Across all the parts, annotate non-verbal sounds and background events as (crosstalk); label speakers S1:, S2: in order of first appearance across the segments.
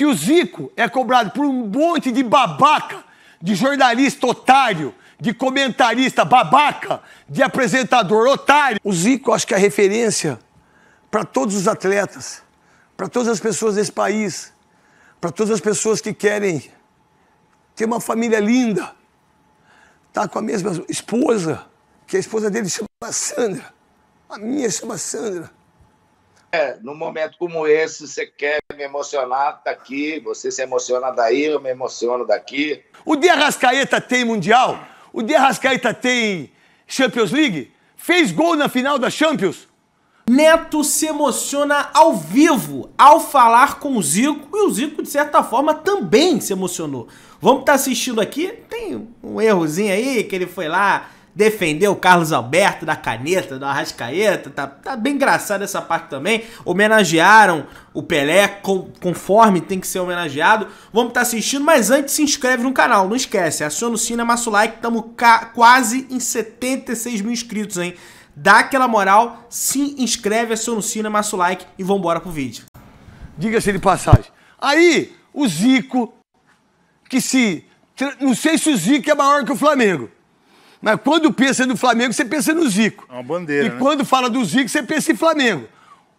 S1: que o Zico é cobrado por um monte de babaca, de jornalista otário, de comentarista babaca, de apresentador otário. O Zico, acho que é a referência para todos os atletas, para todas as pessoas desse país, para todas as pessoas que querem ter uma família linda, tá com a mesma esposa, que a esposa dele chama Sandra, a minha chama Sandra.
S2: É, num momento como esse, você quer me emocionar, tá aqui, você se emociona daí, eu me emociono daqui.
S1: O de Arrascaeta tem Mundial? O de Arrascaeta tem Champions League? Fez gol na final da Champions?
S3: Neto se emociona ao vivo ao falar com o Zico e o Zico, de certa forma, também se emocionou. Vamos estar tá assistindo aqui, tem um errozinho aí que ele foi lá defendeu o Carlos Alberto da caneta, da Arrascaeta, tá, tá bem engraçado essa parte também. Homenagearam o Pelé com, conforme tem que ser homenageado. Vamos estar tá assistindo, mas antes se inscreve no canal, não esquece, aciona o sino, amassa o like, estamos quase em 76 mil inscritos, hein? Dá aquela moral, se inscreve, aciona o sino, amassa o like e vambora pro vídeo. Diga-se de passagem. Aí,
S1: o Zico, que se... Não sei se o Zico é maior que o Flamengo. Mas quando pensa no Flamengo, você pensa no Zico. É uma bandeira. E né? quando fala do Zico, você pensa em Flamengo.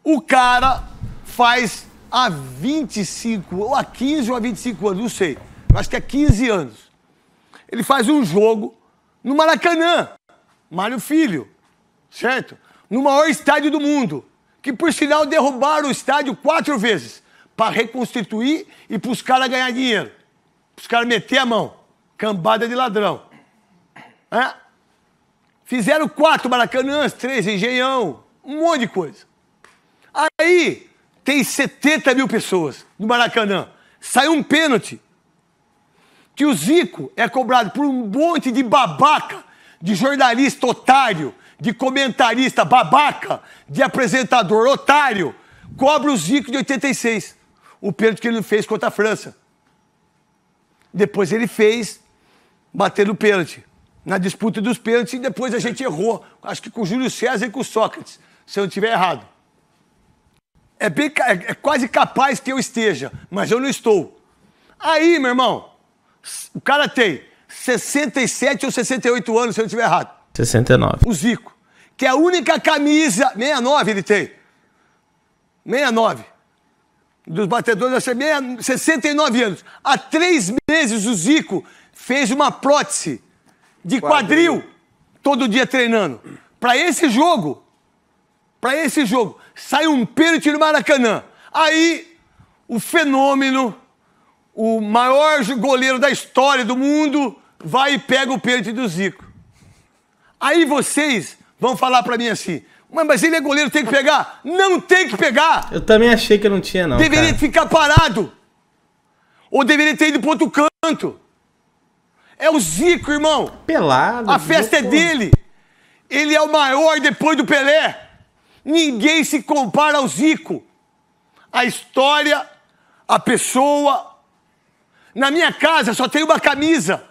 S1: O cara faz há 25, ou há 15 ou há 25 anos, não sei. Eu acho que há 15 anos. Ele faz um jogo no Maracanã. Mário Filho, certo? No maior estádio do mundo. Que, por sinal, derrubaram o estádio quatro vezes para reconstituir e para os caras ganhar dinheiro. Para os caras meter a mão. Cambada de ladrão. Né? Fizeram quatro Maracanãs, três Engenhão, um monte de coisa. Aí tem 70 mil pessoas no Maracanã. Saiu um pênalti. Que o Zico é cobrado por um monte de babaca, de jornalista otário, de comentarista babaca, de apresentador otário. Cobra o Zico de 86. O pênalti que ele fez contra a França. Depois ele fez bater o pênalti na disputa dos pênaltis e depois a é. gente errou. Acho que com o Júlio César e com o Sócrates, se eu não estiver errado. É, bem, é, é, quase capaz que eu esteja, mas eu não estou. Aí, meu irmão, o cara tem 67 ou 68 anos, se eu não estiver errado.
S3: 69.
S1: O Zico, que é a única camisa. 69 ele tem. 69. Dos batedores, achei é 69 anos. Há três meses o Zico fez uma prótese de quadril, quadril todo dia treinando. Para esse jogo, para esse jogo, sai um pênalti no Maracanã. Aí, o fenômeno, o maior goleiro da história do mundo, vai e pega o pênalti do Zico. Aí vocês vão falar para mim assim: mas, ele é goleiro, tem que pegar? Não tem que pegar!
S3: Eu também achei que não tinha, não. Deveria cara.
S1: ficar parado! Ou deveria ter ido para outro canto. É o Zico, irmão. Pelado. A festa é dele. Ele é o maior depois do Pelé. Ninguém se compara ao Zico. A história, a pessoa. Na minha casa só tem uma camisa,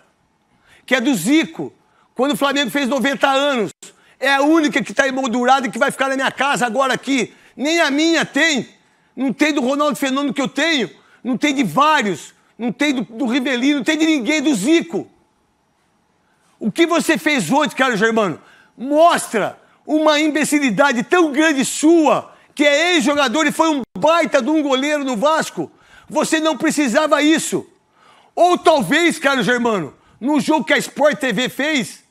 S1: que é do Zico. Quando o Flamengo fez 90 anos. É a única que está emoldurada e que vai ficar na minha casa agora aqui. Nem a minha tem. Não tem do Ronaldo Fenômeno que eu tenho. Não tem de vários. Não tem do, do Rivelino. Não tem de ninguém, do Zico. O que você fez ontem, Carlos Germano, mostra uma imbecilidade tão grande sua, que é ex-jogador e foi um baita de um goleiro no Vasco. Você não precisava isso. Ou talvez, Carlos Germano, no jogo que a Sport TV fez,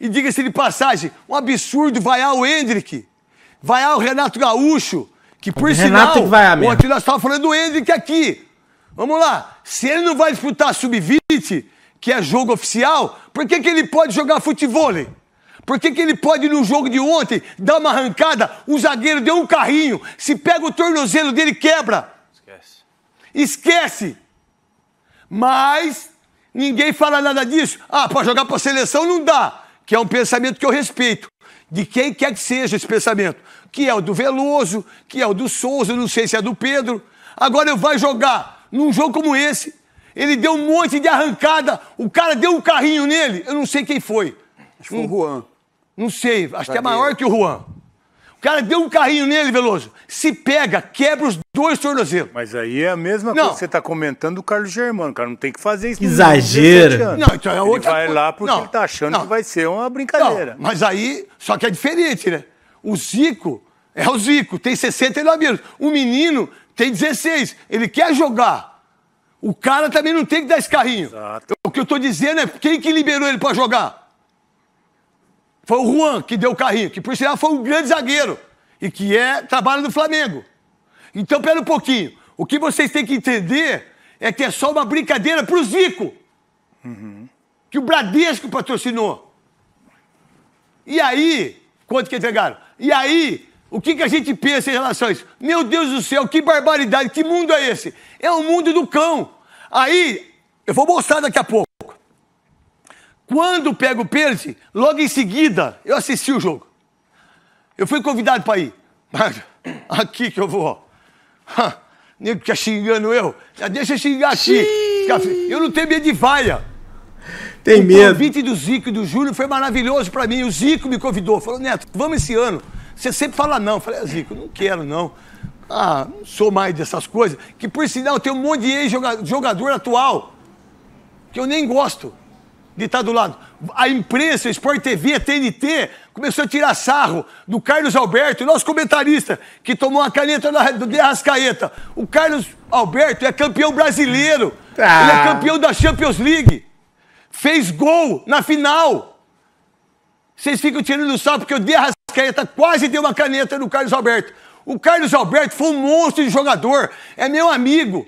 S1: e diga-se de passagem, um absurdo vaiar o Hendrick, vaiar o Renato Gaúcho, que por o Renato sinal, que vai ontem nós estávamos falando do Hendrick aqui. Vamos lá, se ele não vai disputar sub-20, que é jogo oficial, por que, que ele pode jogar futebol? Por que, que ele pode, no jogo de ontem, dar uma arrancada, o zagueiro deu um carrinho, se pega o tornozelo dele, quebra. Esquece. Esquece. Mas ninguém fala nada disso. Ah, para jogar para seleção não dá, que é um pensamento que eu respeito. De quem quer que seja esse pensamento, que é o do Veloso, que é o do Souza, não sei se é do Pedro. Agora eu vai jogar num jogo como esse, ele deu um monte de arrancada. O cara deu um carrinho nele. Eu não sei quem foi. Acho que foi o hum. Juan. Não sei. Acho que é maior que o Juan. O cara deu um carrinho nele, Veloso. Se pega, quebra os dois tornozelos. Mas aí é a mesma não. coisa que você está comentando do Carlos Germano. O cara não tem que fazer isso. Exagero. Não, então é outra ele vai coisa. lá porque não. ele está achando não. que vai ser uma brincadeira. mas aí, só que é diferente, né? O Zico é o Zico, tem 69 anos. O menino tem 16. Ele quer jogar. O cara também não tem que dar esse carrinho. Exato. O que eu tô dizendo é quem que liberou ele para jogar? Foi o Juan que deu o carrinho, que por sinal foi um grande zagueiro e que é trabalho do Flamengo. Então, pera um pouquinho. O que vocês têm que entender é que é só uma brincadeira pro Zico. Uhum. Que o Bradesco patrocinou. E aí, quanto que entregaram? E aí, o que, que a gente pensa em relação a isso? Meu Deus do céu, que barbaridade, que mundo é esse? É o mundo do cão. Aí, eu vou mostrar daqui a pouco. Quando pega o pênalti, logo em seguida, eu assisti o jogo. Eu fui convidado para ir. Mas aqui que eu vou. Nem que fica tá xingando eu. Já deixa eu xingar aqui. Eu não tenho medo de vaia. Tem o medo. O convite do Zico e do Júlio foi maravilhoso para mim. O Zico me convidou. Falou, Neto, vamos esse ano. Você sempre fala não. Eu falei, ah, Zico, não quero não. Ah, sou mais dessas coisas. Que por sinal tem um monte de ex-jogador atual que eu nem gosto de estar tá do lado. A imprensa, o Sport TV, a TNT, começou a tirar sarro do Carlos Alberto, nosso comentarista, que tomou a caneta do rascaeta O Carlos Alberto é campeão brasileiro. Ah. Ele é campeão da Champions League. Fez gol na final. Vocês ficam tirando o sarro porque o rascaeta quase deu uma caneta no Carlos Alberto. O Carlos Alberto foi um monstro de jogador, é meu amigo.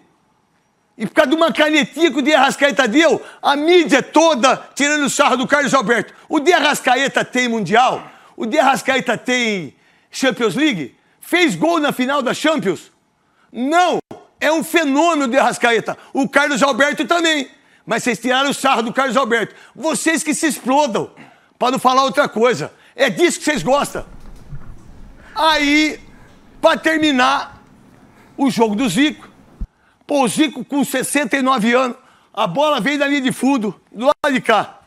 S1: E por causa de uma canetinha que o De Arrascaeta deu, a mídia toda tirando sarro do Carlos Alberto. O De Arrascaeta tem Mundial? O De Arrascaeta tem Champions League? Fez gol na final da Champions? Não! É um fenômeno de Arrascaeta. O Carlos Alberto também. Mas vocês tiraram o sarro do Carlos Alberto. Vocês que se explodam, para não falar outra coisa. É disso que vocês gostam. Aí para terminar, o jogo do Zico. Pô, o Zico com 69 anos, a bola veio da linha de fundo, do lado de cá.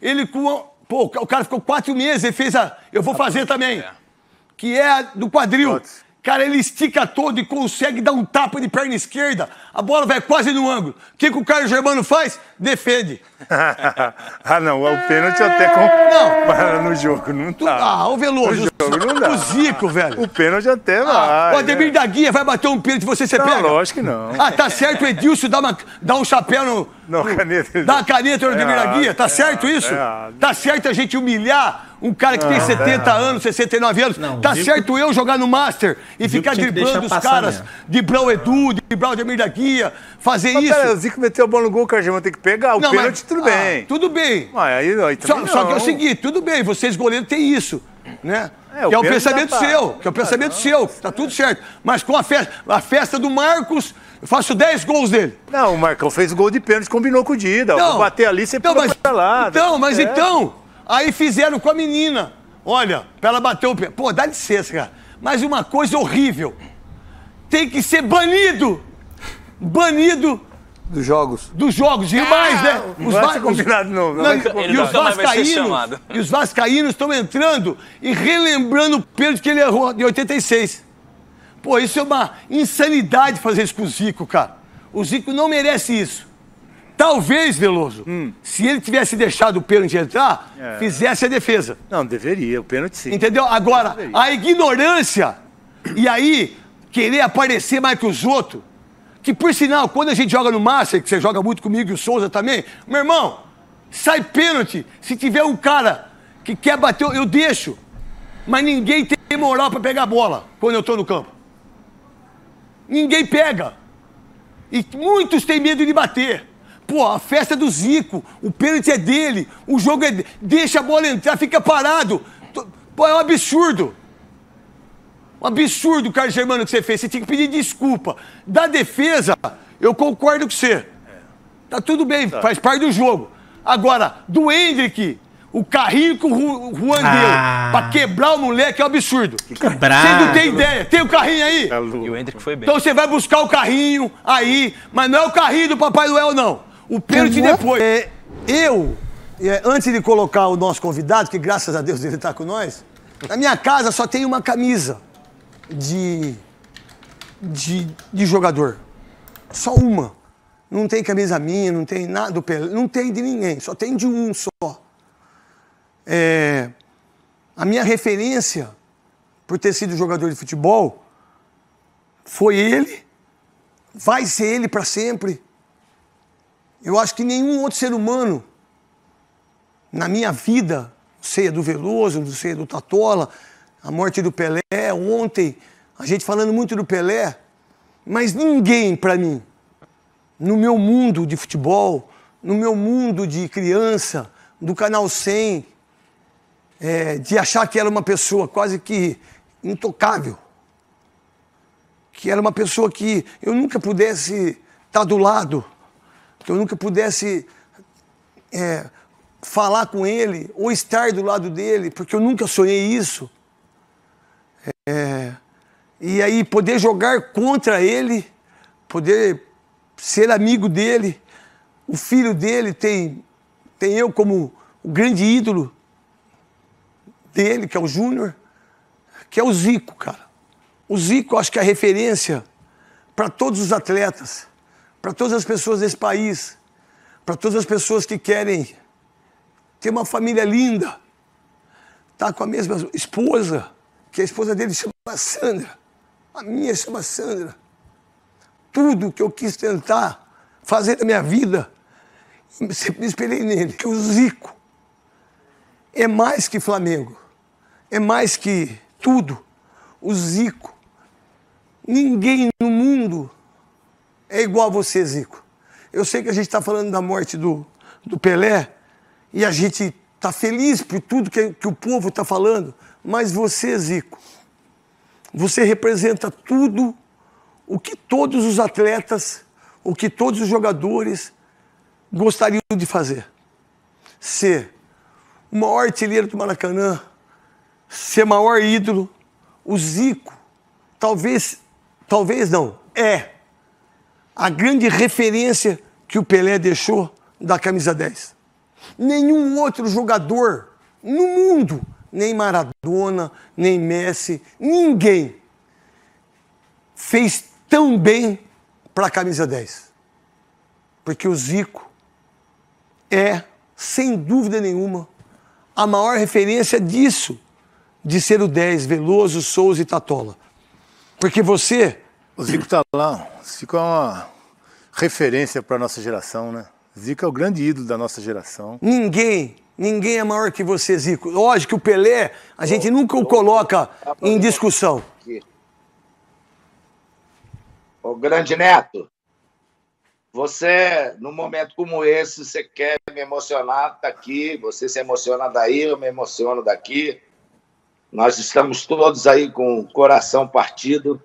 S1: Ele com. Pô, o cara ficou quatro meses, ele fez a. Eu vou fazer também. É. Que é do quadril. Cara, ele estica todo e consegue dar um tapa de perna esquerda. A bola vai quase no ângulo. O que, que o Carlos Germano faz? Defende.
S3: (laughs) ah, não. O
S1: pênalti até compara não. no jogo. Não dá. Ah, o Veloso. No jogo não dá. O é Zico, velho. O pênalti até ah, o Ademir né? da Guia vai bater um pênalti você, você não, pega? lógico que não. Ah, tá certo. O Edilson dá, uma, dá um chapéu no... Não, caneta. Dá a caneta no Ademir da é, Guia. Tá é certo é, isso? É tá certo a gente humilhar um cara que ah, tem 70 é. anos, 69 anos. Não, tá Zico... certo eu jogar no Master e Zico ficar driblando os caras, mesmo. driblar o Edu, driblar o Demir da Guia, fazer mas, isso. Pera, o Zico meteu a bola no gol, Cargema, tem que pegar. O não, pênalti, ah, mas, tudo bem. Ah, tudo bem. Mas aí, aí só, só, que é o seguinte, tudo bem, vocês goleiros têm isso, né? É, que é o pensamento seu, que é o ah, pensamento tá, seu, tá tudo certo. Mas com a festa, a festa do Marcos, eu faço 10 gols dele. Não, o Marcão fez gol de pênalti, combinou com o Dida. Não, Vou bater ali, você então, pula mas, lá. Então, mas é. então, Aí fizeram com a menina. Olha, pra ela bater o pé. Pô, dá licença, cara. Mas uma coisa horrível. Tem que ser banido. Banido dos jogos. Dos jogos. E mais, né? Ah, os vai ser combinado, não. não, não e, os vascaínos, e os vascaínos estão entrando e relembrando o pênalti que ele errou de 86. Pô, isso é uma insanidade fazer isso com o Zico, cara. O Zico não merece isso. Talvez, Veloso, hum. se ele tivesse deixado o pênalti entrar, é. fizesse a defesa. Não, deveria, o pênalti sim. Entendeu? Agora, a ignorância e aí querer aparecer mais que os outros, que por sinal, quando a gente joga no Master, que você joga muito comigo e o Souza também, meu irmão, sai pênalti. Se tiver um cara que quer bater, eu deixo. Mas ninguém tem moral para pegar a bola quando eu tô no campo. Ninguém pega. E muitos têm medo de bater. Pô, a festa é do Zico, o pênalti é dele, o jogo é dele. Deixa a bola entrar, fica parado. Pô, é um absurdo. Um absurdo, Carlos Germano, que você fez. Você tinha que pedir desculpa. Da defesa, eu concordo com você. Tá tudo bem, tá. faz parte do jogo. Agora, do Hendrick, o carrinho que o Juan ah. deu pra quebrar o moleque é um absurdo. Quebrar. Você não tem ideia. Tem o carrinho aí?
S3: Tá e o Hendrick foi bem. Então
S1: você vai buscar o carrinho aí, mas não é o carrinho do Papai Noel, não. O pênalti uhum. depois. É, eu, é, antes de colocar o nosso convidado, que graças a Deus ele está com nós, na minha casa só tem uma camisa de, de, de jogador. Só uma. Não tem camisa minha, não tem nada do Pelé, não tem de ninguém, só tem de um só. É, a minha referência por ter sido jogador de futebol foi ele, vai ser ele para sempre. Eu acho que nenhum outro ser humano na minha vida, seja do Veloso, seja do Tatola, a morte do Pelé, ontem, a gente falando muito do Pelé, mas ninguém para mim, no meu mundo de futebol, no meu mundo de criança, do Canal 100, é, de achar que era uma pessoa quase que intocável, que era uma pessoa que eu nunca pudesse estar tá do lado que eu nunca pudesse é, falar com ele ou estar do lado dele, porque eu nunca sonhei isso. É, e aí poder jogar contra ele, poder ser amigo dele, o filho dele tem, tem eu como o grande ídolo dele, que é o Júnior, que é o Zico, cara. O Zico, acho que é a referência para todos os atletas para todas as pessoas desse país, para todas as pessoas que querem ter uma família linda, tá com a mesma esposa, que a esposa dele chama Sandra, a minha chama Sandra. Tudo que eu quis tentar fazer na minha vida, sempre me esperei nele, que é o Zico é mais que Flamengo, é mais que tudo. O Zico, ninguém no mundo é igual a você, Zico. Eu sei que a gente está falando da morte do, do Pelé e a gente está feliz por tudo que, que o povo está falando, mas você, Zico, você representa tudo o que todos os atletas, o que todos os jogadores gostariam de fazer. Ser o maior artilheiro do Maracanã, ser maior ídolo, o Zico, talvez, talvez não, é a grande referência que o Pelé deixou da camisa 10. Nenhum outro jogador no mundo, nem Maradona, nem Messi, ninguém fez tão bem para a camisa 10. Porque o Zico é, sem dúvida nenhuma, a maior referência disso, de ser o 10, Veloso, Souza e Tatola. Porque você o Zico tá lá, o Zico é uma referência para nossa geração, né? Zico é o grande ídolo da nossa geração. Ninguém, ninguém é maior que você, Zico. Lógico que o Pelé, a gente oh, nunca oh, o coloca em discussão.
S2: O oh, grande neto, você, num momento como esse, você quer me emocionar, tá aqui, você se emociona daí, eu me emociono daqui. Nós estamos todos aí com o coração partido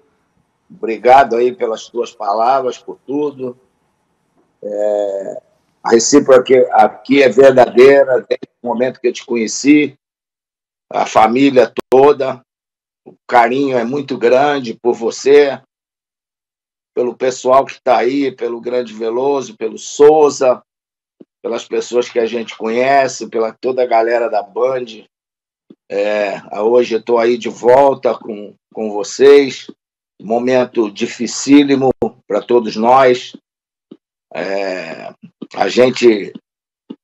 S2: Obrigado aí pelas tuas palavras, por tudo. É, a recíproca aqui, aqui é verdadeira, desde o momento que eu te conheci, a família toda, o carinho é muito grande por você, pelo pessoal que está aí, pelo Grande Veloso, pelo Souza, pelas pessoas que a gente conhece, pela toda a galera da Band. É, hoje eu estou aí de volta com, com vocês momento dificílimo para todos nós. É, a gente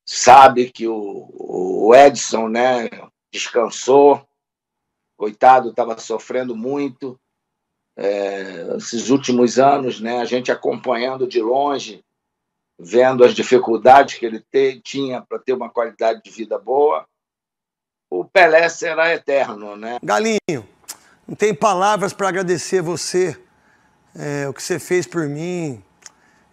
S2: sabe que o, o Edson né, descansou, coitado, estava sofrendo muito. É, esses últimos anos, né, a gente acompanhando de longe, vendo as dificuldades que ele te, tinha para ter uma qualidade de vida boa, o Pelé será eterno, né?
S1: Galinho, não tem palavras para agradecer você, é, o que você fez por mim.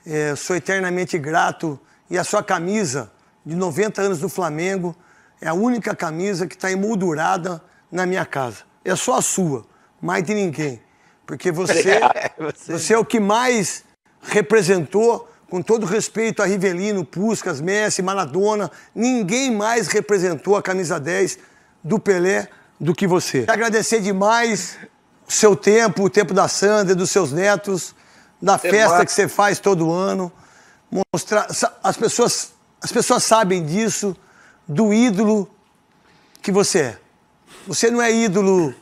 S1: É, sou eternamente grato. E a sua camisa de 90 anos do Flamengo é a única camisa que está emoldurada na minha casa. É só a sua, mais de ninguém. Porque você, (laughs) é, você... é o que mais representou, com todo respeito a Rivelino, Puscas, Messi, Maradona, ninguém mais representou a camisa 10 do Pelé do que você. Agradecer demais o seu tempo, o tempo da Sandra, dos seus netos, da Tem festa mais. que você faz todo ano. Mostrar. As pessoas, as pessoas sabem disso, do ídolo que você é. Você não é ídolo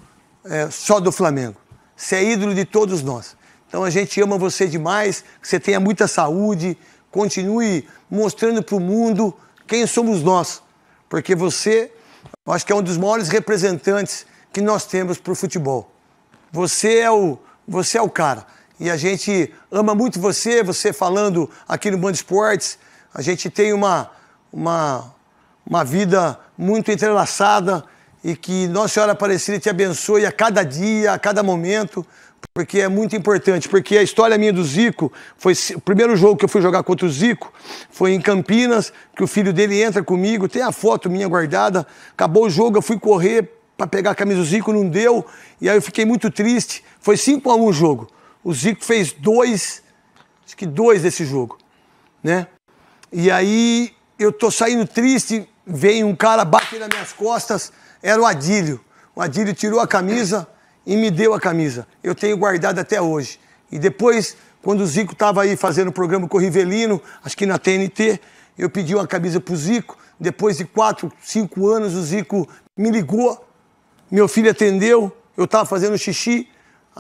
S1: é, só do Flamengo. Você é ídolo de todos nós. Então a gente ama você demais, que você tenha muita saúde, continue mostrando para o mundo quem somos nós, porque você eu acho que é um dos maiores representantes que nós temos para o futebol. Você é o, você é o cara. E a gente ama muito você, você falando aqui no Band Esportes. A gente tem uma, uma, uma vida muito entrelaçada e que Nossa Senhora Aparecida te abençoe a cada dia, a cada momento porque é muito importante, porque a história minha do Zico foi o primeiro jogo que eu fui jogar contra o Zico foi em Campinas, que o filho dele entra comigo, tem a foto minha guardada. Acabou o jogo, eu fui correr para pegar a camisa do Zico, não deu, e aí eu fiquei muito triste. Foi 5 a 1 um o jogo. O Zico fez dois, acho que dois desse jogo, né? E aí eu tô saindo triste, vem um cara bater nas minhas costas, era o Adílio. O Adílio tirou a camisa e me deu a camisa. Eu tenho guardado até hoje. E depois, quando o Zico estava aí fazendo o programa com o Rivelino, acho que na TNT, eu pedi uma camisa para o Zico. Depois de quatro, cinco anos, o Zico me ligou, meu filho atendeu, eu estava fazendo xixi,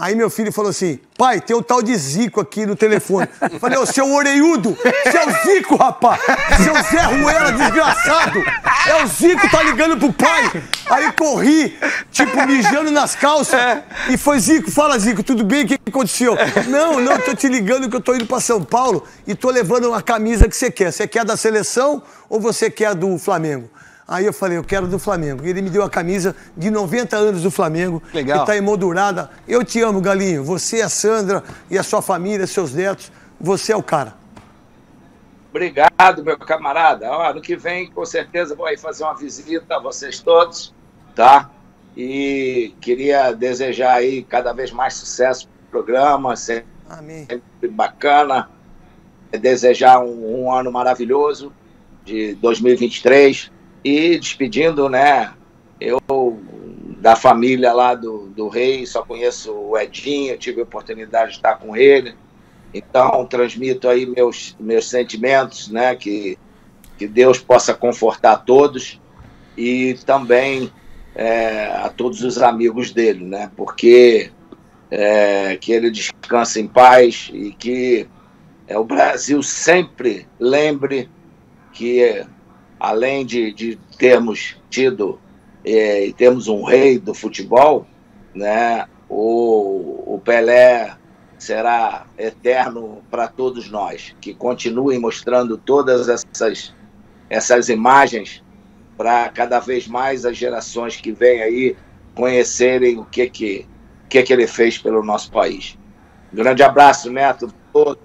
S1: Aí meu filho falou assim: pai, tem o tal de Zico aqui no telefone. Eu falei, ô seu orelhudo, seu Zico, rapaz! Seu Zé Ruela, desgraçado! É o Zico, tá ligando pro pai! Aí corri, tipo, mijando nas calças. E foi, Zico, fala, Zico, tudo bem? O que aconteceu? Não, não, tô te ligando que eu tô indo pra São Paulo e tô levando uma camisa que você quer. Você quer a da seleção ou você quer a do Flamengo? Aí eu falei, eu quero do Flamengo. E ele me deu a camisa de 90 anos do Flamengo. Legal. Que está emoldurada. Eu te amo, Galinho. Você, é a Sandra e a sua família, seus netos. Você é o cara.
S2: Obrigado, meu camarada. Ó, ano que vem, com certeza, vou aí fazer uma visita a vocês todos, tá? E queria desejar aí cada vez mais sucesso pro programa, sempre Amém. bacana. É desejar um, um ano maravilhoso de 2023 e despedindo, né? Eu, da família lá do, do rei, só conheço o Edinho, tive a oportunidade de estar com ele. Então, transmito aí meus, meus sentimentos, né? Que, que Deus possa confortar todos e também é, a todos os amigos dele, né? Porque é, que ele descanse em paz e que é, o Brasil sempre lembre que além de, de termos tido é, e temos um rei do futebol, né? O, o Pelé será eterno para todos nós, que continuem mostrando todas essas, essas imagens para cada vez mais as gerações que vêm aí conhecerem o que que, que que ele fez pelo nosso país. Grande abraço, Neto, todo.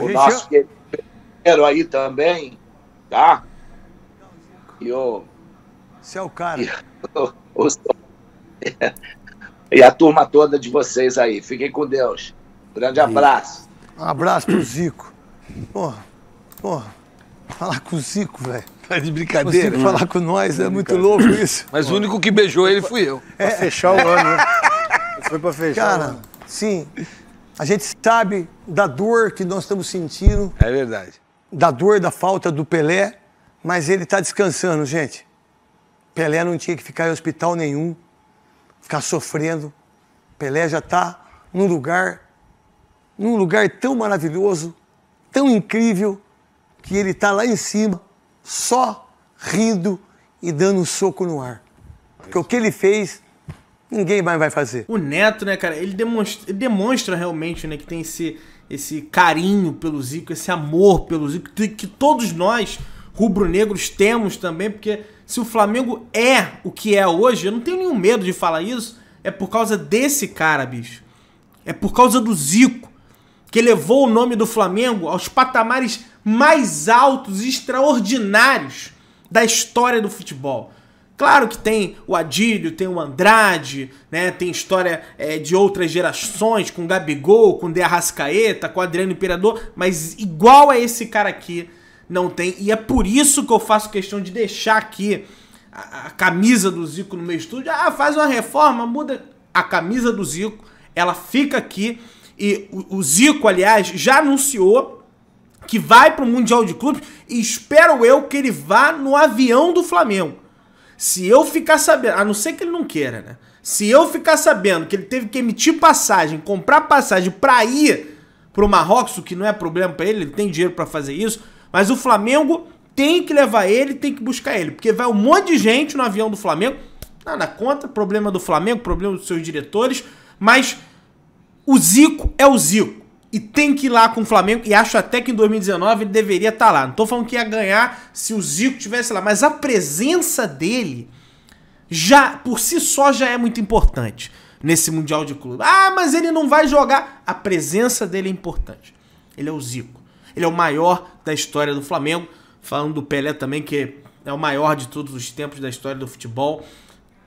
S2: o nosso querido aí também, tá? E o. Você é o cara. E, o, o, (laughs) e a turma toda de vocês aí. Fiquem com Deus. Grande abraço.
S1: Um abraço pro Zico. Porra, porra. Falar com o Zico, velho.
S2: Tá de brincadeira. Você né? falar com
S1: nós é muito louco isso. (laughs) Mas o único que beijou ele fui eu. É. Pra fechar o ano, né? (laughs) Foi pra fechar. Cara, o ano. sim. A gente sabe da dor que nós estamos sentindo. É verdade da dor da falta do Pelé, mas ele está descansando, gente. Pelé não tinha que ficar em hospital nenhum, ficar sofrendo. Pelé já está num lugar, num lugar tão maravilhoso, tão incrível, que ele está lá em cima, só rindo e dando um soco no ar. Porque o que ele fez, ninguém mais vai fazer.
S3: O Neto, né, cara, ele demonstra, ele demonstra realmente, né, que tem esse esse carinho pelo Zico, esse amor pelo Zico, que todos nós rubro-negros temos também, porque se o Flamengo é o que é hoje, eu não tenho nenhum medo de falar isso, é por causa desse cara, bicho. É por causa do Zico, que levou o nome do Flamengo aos patamares mais altos e extraordinários da história do futebol. Claro que tem o Adílio, tem o Andrade, né? tem história é, de outras gerações, com Gabigol, com De Arrascaeta, com Adriano Imperador, mas igual a esse cara aqui não tem. E é por isso que eu faço questão de deixar aqui a, a camisa do Zico no meu estúdio. Ah, faz uma reforma, muda a camisa do Zico, ela fica aqui. E o, o Zico, aliás, já anunciou que vai para o Mundial de Clubes e espero eu que ele vá no avião do Flamengo. Se eu ficar sabendo, a não ser que ele não queira, né? Se eu ficar sabendo que ele teve que emitir passagem, comprar passagem para ir pro Marrocos, o que não é problema para ele, ele tem dinheiro para fazer isso, mas o Flamengo tem que levar ele, tem que buscar ele, porque vai um monte de gente no avião do Flamengo. Nada conta, problema do Flamengo, problema dos seus diretores, mas o Zico é o Zico e tem que ir lá com o Flamengo. E acho até que em 2019 ele deveria estar tá lá. Não estou falando que ia ganhar se o Zico tivesse lá, mas a presença dele já por si só já é muito importante nesse mundial de clube. Ah, mas ele não vai jogar. A presença dele é importante. Ele é o Zico. Ele é o maior da história do Flamengo. Falando do Pelé também, que é o maior de todos os tempos da história do futebol.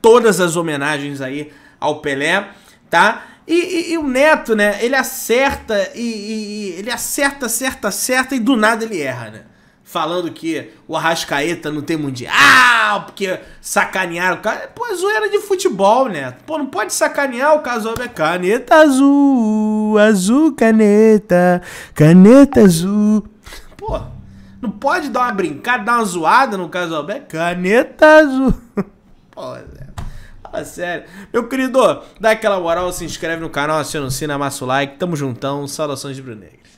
S3: Todas as homenagens aí ao Pelé, tá? E, e, e, o Neto, né? Ele acerta e, e, ele acerta, acerta, acerta e do nada ele erra, né? Falando que o Arrascaeta não tem mundial, porque sacanearam o cara. Pô, é zoeira de futebol, né? Pô, não pode sacanear o caso é caneta azul, azul caneta, caneta azul. Pô, não pode dar uma brincada, dar uma zoada no caso é caneta azul. (laughs) Pô, Fala tá sério. Meu querido, dá aquela moral, se inscreve no canal, aciona o sino, amassa o like. Tamo juntão. Saudações de Brunegres.